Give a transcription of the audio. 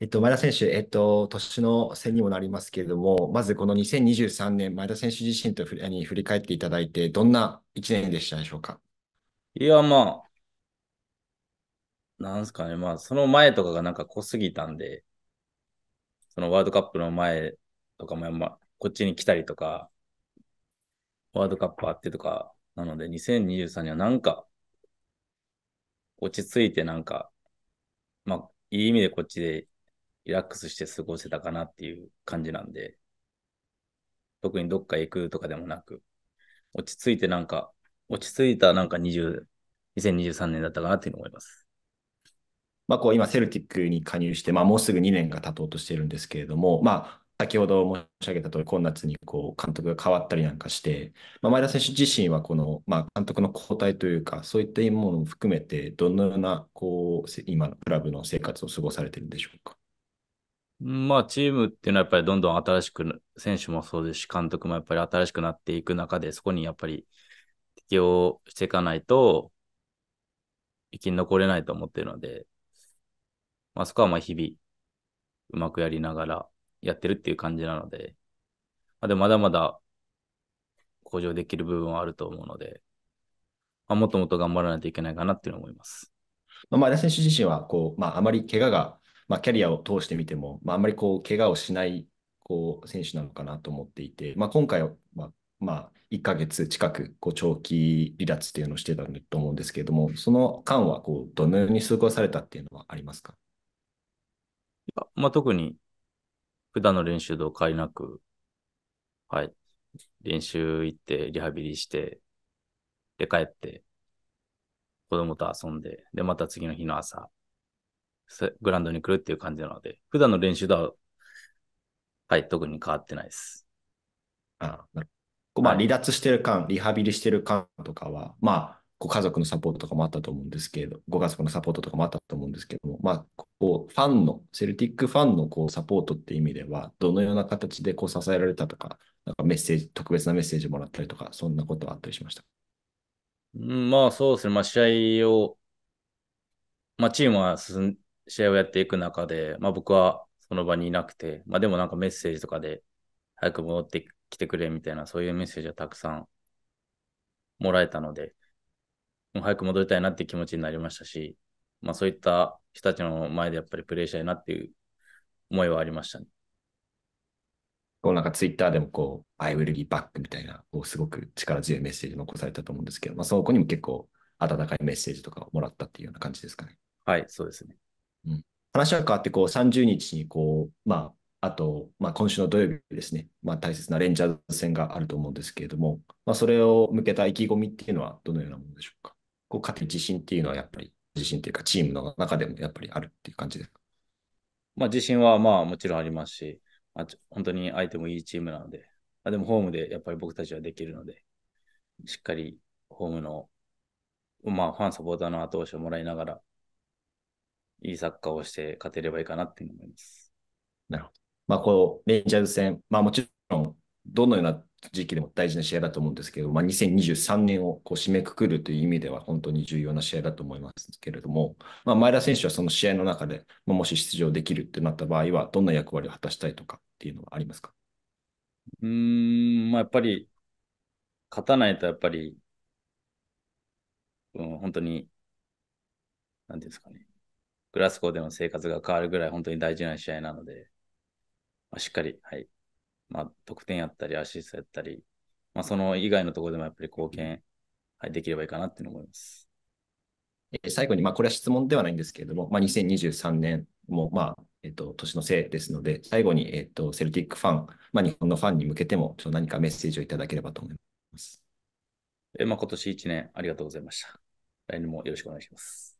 えっと、前田選手、えっと、年の戦にもなりますけれども、まずこの2023年、前田選手自身とに振り返っていただいて、どんな1年でしたでしょうか。いや、まあ、なんすかね、まあ、その前とかがなんか濃すぎたんで、そのワールドカップの前とかも、まあ、こっちに来たりとか、ワールドカップあってとか、なので、2023年はなんか、落ち着いてなんか、まあ、いい意味でこっちでリラックスして過ごせたかなっていう感じなんで、特にどっか行くとかでもなく、落ち着いてなんか、落ち着いたなんか20、2023年だったかなっていうの思います。まあ、こう今、セルティックに加入して、まあ、もうすぐ2年が経とうとしてるんですけれども、まあ、先ほど申し上げた通り、今夏にこう監督が変わったりなんかして、まあ、前田選手自身はこの、まあ、監督の交代というか、そういったものも含めて、どのようなこう今のクラブの生活を過ごされてるんでしょうか。まあ、チームっていうのはやっぱりどんどん新しく、選手もそうですし、監督もやっぱり新しくなっていく中で、そこにやっぱり適応していかないと、生き残れないと思ってるので、まあ、そこはまあ日々、うまくやりながらやってるっていう感じなので、まあ、でもまだまだ向上できる部分はあると思うので、まあ、もっともっと頑張らないといけないかなっていうの思います。まあ、前田選手自身はこう、まあ、あまり怪我がまあ、キャリアを通してみても、まあ、あんまりこう、怪我をしない、こう、選手なのかなと思っていて、まあ、今回は、まあ、まあ、1ヶ月近く、こう、長期離脱っていうのをしてたと思うんですけれども、その間は、こう、どのように過ごされたっていうのはありますかまあ、特に、普段の練習と変えなく、はい、練習行って、リハビリして、で、帰って、子供と遊んで、で、また次の日の朝、グラウンドに来るっていう感じなので、普段の練習では、はい、特に変わってないです。あまあ、離脱してる間、リハビリしてる間とかは、まあ、ご家族のサポートとかもあったと思うんですけど、ご家族のサポートとかもあったと思うんですけども、まあ、こう、ファンの、セルティックファンのこうサポートっていう意味では、どのような形でこう支えられたとか、なんかメッセージ、特別なメッセージもらったりとか、そんなことはあったりしました。うん、まあ、そうですね。まあ、試合を、まあ、チームは進ん試合をやっていく中で、まあ、僕はその場にいなくて、まあ、でもなんかメッセージとかで早く戻ってきてくれみたいなそういうメッセージはたくさんもらえたので、もう早く戻りたいなって気持ちになりましたし、まあ、そういった人たちの前でやっぱりプレシしたいなっていう思いはありましたね。こうなんかツイッターでもこう、I will be back みたいな、こうすごく力強いメッセージ残されたと思うんですけど、まあ、そこにも結構温かいメッセージとかをもらったっていうような感じですかね。はい、そうですね。うん、話は変わってこう30日にこう、まあ、あと、まあ、今週の土曜日ですね、まあ、大切なレンジャーズ戦があると思うんですけれども、まあ、それを向けた意気込みっていうのはどのようなものでしょうか。こう勝て自信っていうのはやっぱり自信というかチームの中でもやっぱりあるっていう感じですか。まあ、自信はまあもちろんありますし、あ本当に相手もいいチームなので、あでもホームでやっぱり僕たちはできるので、しっかりホームの、まあ、ファン、サポーターの後押しをもらいながら、いいサッカーをして勝てればいいかなって思います。なるほど。まあ、このレンジャーズ戦、まあ、もちろん、どのような時期でも大事な試合だと思うんですけど、まあ、2023年をこう締めくくるという意味では本当に重要な試合だと思いますけれども、まあ、前田選手はその試合の中で、まあ、もし出場できるってなった場合は、どんな役割を果たしたいとかっていうのはありますかうん、まあ、やっぱり、勝たないとやっぱり、うん、本当に、なんですかね、グラスコーでの生活が変わるぐらい本当に大事な試合なので、まあ、しっかり、はい。まあ、得点やったり、アシストやったり、まあ、その以外のところでもやっぱり貢献、はい、できればいいかなって思います。最後に、まあ、これは質問ではないんですけれども、まあ、2023年も、まあ、えっと、年のせいですので、最後に、えっと、セルティックファン、まあ、日本のファンに向けても、ちょっと何かメッセージをいただければと思います。えまあ、今年1年ありがとうございました。来年もよろしくお願いします。